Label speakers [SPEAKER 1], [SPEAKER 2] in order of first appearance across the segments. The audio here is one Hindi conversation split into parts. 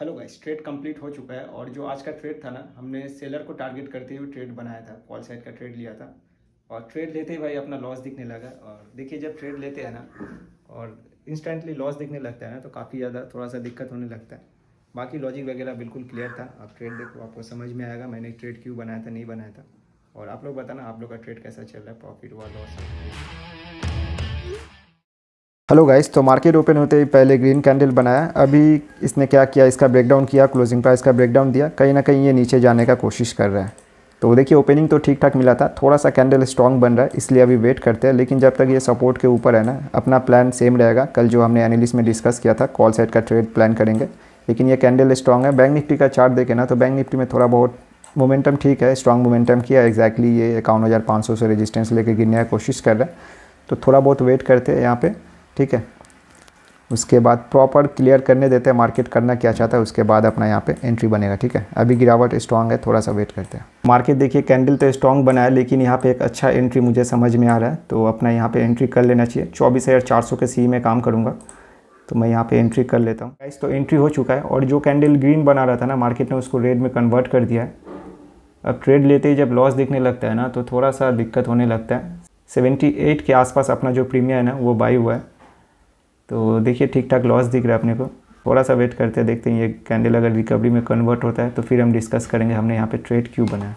[SPEAKER 1] हेलो गाइस ट्रेड कंप्लीट हो चुका है और जो आज का ट्रेड था ना हमने सेलर को टारगेट करते हुए ट्रेड बनाया था कॉल साइड का ट्रेड लिया था और ट्रेड लेते ही भाई अपना लॉस दिखने लगा और देखिए जब ट्रेड लेते हैं ना और इंस्टेंटली लॉस दिखने लगता है ना तो काफ़ी ज़्यादा थोड़ा सा दिक्कत होने लगता है बाकी लॉजिक वगैरह बिल्कुल क्लियर था आप ट्रेड देखो आपको समझ में आएगा मैंने ट्रेड क्यों बनाया था नहीं बनाया था और आप लोग बताना आप लोग का ट्रेड कैसा चल रहा है प्रॉफिट हुआ लॉस हेलो गाइस तो मार्केट ओपन होते ही पहले ग्रीन कैंडल बनाया अभी इसने क्या किया इसका ब्रेकडाउन किया क्लोजिंग प्राइस का ब्रेकडाउन दिया कहीं ना कहीं ये नीचे जाने का कोशिश कर रहा है तो देखिए ओपनिंग तो ठीक ठाक मिला था थोड़ा सा कैंडल स्ट्रॉन्ग बन रहा है इसलिए अभी वेट करते हैं लेकिन जब तक ये सपोर्ट के ऊपर है ना अपना प्लान सेम रहेगा कल जो हमने एनालिस्ट में डिस्कस किया था कॉल साइड का ट्रेड प्लान करेंगे लेकिन ये कैंडल स्ट्रॉन्ग है बैंक निफ्टी का चार्ट देखे ना तो बैंक निफ्टी में थोड़ा बहुत मोमेंटम ठीक है स्ट्रॉन्ग मोमेंटम किया एक्जैक्टली ये इक्यावन से रजिस्टेंस लेकर गिरने की कोशिश कर रहा है तो थोड़ा बहुत वेट करते हैं यहाँ पर ठीक है उसके बाद प्रॉपर क्लियर करने देते हैं मार्केट करना क्या चाहता है उसके बाद अपना यहाँ पे एंट्री बनेगा ठीक है अभी गिरावट स्ट्रांग है थोड़ा सा वेट करते हैं मार्केट देखिए कैंडल तो स्ट्रांग बना है लेकिन यहाँ पे एक अच्छा एंट्री मुझे समझ में आ रहा है तो अपना यहाँ पे एंट्री कर लेना चाहिए चौबीस हज़ार चार सौ के सी में काम करूँगा तो मैं यहाँ पर एंट्री कर लेता हूँ प्राइस तो एंट्री हो चुका है और जो कैंडल ग्रीन बना रहा था ना मार्केट ने उसको रेड में कन्वर्ट कर दिया है अब ट्रेड लेते ही जब लॉस दिखने लगता है ना तो थोड़ा सा दिक्कत होने लगता है एट के आसपास अपना जो प्रीमियम है ना वो बाई हुआ है तो देखिए ठीक ठाक लॉस दिख रहा है अपने को थोड़ा सा वेट करते हैं देखते हैं ये कैंडल अगर रिकवरी में कन्वर्ट होता है तो फिर हम डिस्कस करेंगे हमने यहाँ पे ट्रेड क्यों बनाया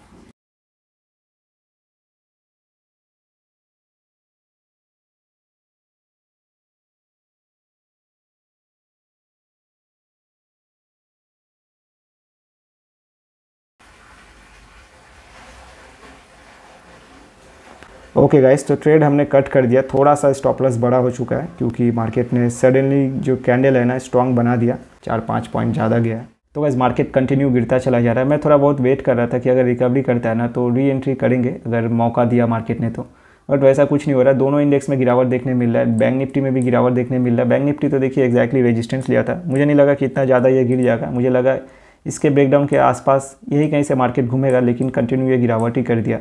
[SPEAKER 1] ओके गाइस तो ट्रेड हमने कट कर दिया थोड़ा सा स्टॉप लॉस बड़ा हो चुका है क्योंकि मार्केट ने सडनली जो कैंडल है ना स्ट्रांग बना दिया चार पाँच पॉइंट ज़्यादा गया तो वैसे मार्केट कंटिन्यू गिरता चला जा रहा है मैं थोड़ा बहुत वेट कर रहा था कि अगर रिकवरी करता है ना तो री एंट्री करेंगे अगर मौका दिया मार्केट ने तो बट वैसा कुछ नहीं हो रहा दोनों इंडेक्स में गिरावट देखने मिल रहा है बैंक निफ्टी में भी गिरावट देखने मिल रहा है बैंक निफ्टी तो देखिए एक्जैक्टली रेजिस्टेंस लिया था मुझे नहीं लगा कि इतना ज़्यादा ये गिर जाएगा मुझे लगा इसके ब्रेकडाउन के आसपास यही कहीं से मार्केट घूमेगा लेकिन कंटिन्यू ये गिरावट ही कर दिया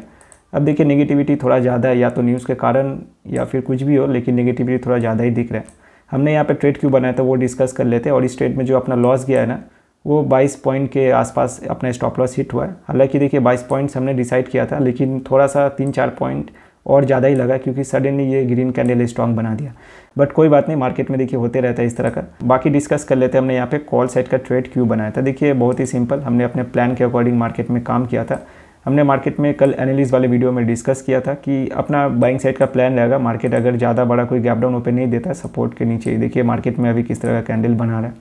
[SPEAKER 1] अब देखिए नेगेटिविटी थोड़ा ज़्यादा है या तो न्यूज़ के कारण या फिर कुछ भी हो लेकिन नेगेटिविटी थोड़ा ज़्यादा ही दिख रहा है हमने यहाँ पे ट्रेड क्यों बनाया था वो डिस्कस कर लेते हैं और इस ट्रेड में जो अपना लॉस गया है ना वो 22 पॉइंट के आसपास अपना स्टॉप लॉस हिट हुआ है हालांकि देखिए 22 पॉइंट्स हमने डिसाइड किया था लेकिन थोड़ा सा तीन चार पॉइंट और ज़्यादा ही लगा क्योंकि सडनली ये ग्रीन कैंडल स्ट्रॉन्ग बना दिया बट कोई बात नहीं मार्केट में देखिए होते रहता है इस तरह का बाकी डिस्कस कर लेते हैं हमने यहाँ पे कॉल साइड का ट्रेड क्यों बनाया था देखिए बहुत ही सिंपल हमने अपने प्लान के अकॉर्डिंग मार्केट में काम किया था हमने मार्केट में कल एनालिस वाले वीडियो में डिस्कस किया था कि अपना बाइंग साइड का प्लान रहेगा मार्केट अगर ज़्यादा बड़ा कोई गैप डाउन ओपन नहीं देता सपोर्ट के नीचे देखिए मार्केट में अभी किस तरह का कैंडल बना रहा है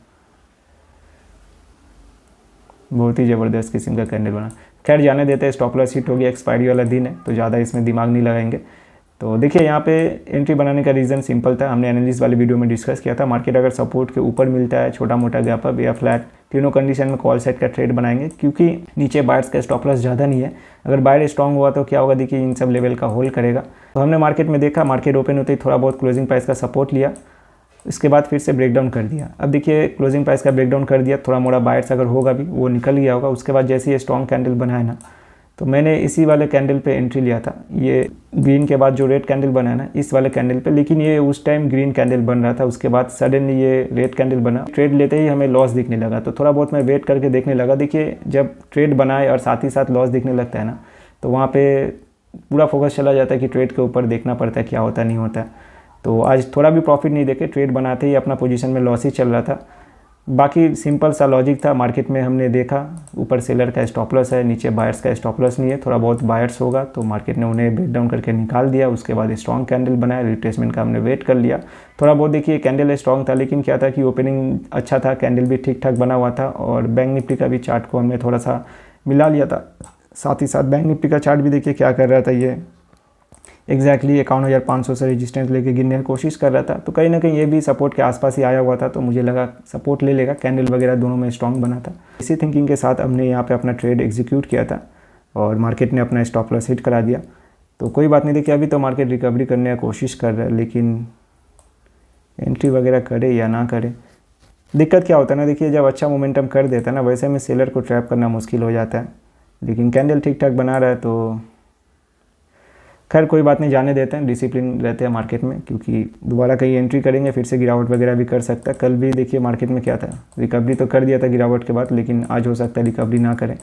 [SPEAKER 1] बहुत ही ज़बरदस्त किस्म का कैंडल बना खैर जाने देते हैं स्टॉप लॉस हिट होगी एक्सपायरी वाला दिन है तो ज़्यादा इसमें दिमाग नहीं लगाएंगे तो देखिए यहाँ पे एंट्री बनाने का रीज़न सिंपल था हमने एनालिस वाले वीडियो में डिस्कस किया था मार्केट अगर सपोर्ट के ऊपर मिलता है छोटा मोटा गैप अप या फ्लैट तीनों कंडीशन में कॉल सेट का ट्रेड बनाएंगे क्योंकि नीचे बायर्स का स्टॉप लॉस ज़्यादा नहीं है अगर बायर स्ट्रॉन्ग हुआ तो क्या होगा देखिए इन सब लेवल का होल्ड करेगा तो हमने मार्केट में देखा मार्केट ओपन होते ही थोड़ा बहुत क्लोजिंग प्राइस का सपोर्ट लिया इसके बाद फिर से ब्रेकडाउन कर दिया अब देखिए क्लोजिंग प्राइस का ब्रेकडाउन कर दिया थोड़ा मोड़ा बायर्स अगर होगा भी वो निकल गया होगा उसके बाद जैसे ही स्ट्रॉन्ग कैंडल बनाए ना तो मैंने इसी वाले कैंडल पे एंट्री लिया था ये ग्रीन के बाद जो रेड कैंडल बना है ना इस वाले कैंडल पे लेकिन ये उस टाइम ग्रीन कैंडल बन रहा था उसके बाद सडनली ये रेड कैंडल बना ट्रेड लेते ही हमें लॉस दिखने लगा तो थोड़ा बहुत मैं वेट करके देखने लगा देखिए जब ट्रेड बनाए और साथ ही साथ लॉस दिखने लगता है ना तो वहाँ पर पूरा फोकस चला जाता है कि ट्रेड के ऊपर देखना पड़ता है क्या होता नहीं होता तो आज थोड़ा भी प्रॉफिट नहीं देखे ट्रेड बनाते ही अपना पोजिशन में लॉस ही चल रहा था बाकी सिंपल सा लॉजिक था मार्केट में हमने देखा ऊपर सेलर का स्टॉपलस है नीचे बायर्स का स्टॉपलस नहीं है थोड़ा बहुत बायर्स होगा तो मार्केट ने उन्हें ब्रेक डाउन करके निकाल दिया उसके बाद स्ट्रॉन्ग कैंडल बनाया रिप्लेसमेंट का हमने वेट कर लिया थोड़ा बहुत देखिए कैंडल स्ट्रॉन्ग था लेकिन क्या था कि ओपनिंग अच्छा था कैंडल भी ठीक ठाक बना हुआ था और बैंक निफ्टी का भी चार्ट को हमने थोड़ा सा मिला लिया था साथ ही साथ बैंक निफ्टी का चार्ट भी देखिए क्या कर रहा था ये एग्जैक्टली इक्यावन हज़ार पाँच सौ से रजिस्टेंस लेके गिरने की कोशिश कर रहा था तो कहीं ना कहीं ये भी सपोर्ट के आसपास ही आया हुआ था तो मुझे लगा सपोर्ट ले लेगा कैंडल वगैरह दोनों में स्ट्रॉन्ग बना था इसी थिंकिंग के साथ हमने यहाँ पे अपना ट्रेड एग्जीक्यूट किया था और मार्केट ने अपना स्टॉप लॉस हिट करा दिया तो कोई बात नहीं देखिए अभी तो मार्केट रिकवरी करने की कोशिश कर रहा है लेकिन एंट्री वगैरह करे या ना करे दिक्कत क्या होता है ना देखिए जब अच्छा मोमेंटम कर देता है ना वैसे में सेलर को ट्रैप करना मुश्किल हो जाता है लेकिन कैंडल ठीक ठाक बना रहा है तो खैर कोई बात नहीं जाने देते हैं डिसिप्लिन रहते हैं मार्केट में क्योंकि दोबारा कहीं एंट्री करेंगे फिर से गिरावट वगैरह भी कर सकता है कल भी देखिए मार्केट में क्या था रिकवरी तो कर दिया था गिरावट के बाद लेकिन आज हो सकता है रिकवरी ना करें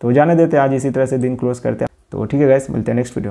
[SPEAKER 1] तो जाने देते आज इसी तरह से दिन क्लोज करते हैं तो ठीक है गैस मिलते हैं नेक्स्ट वीडियो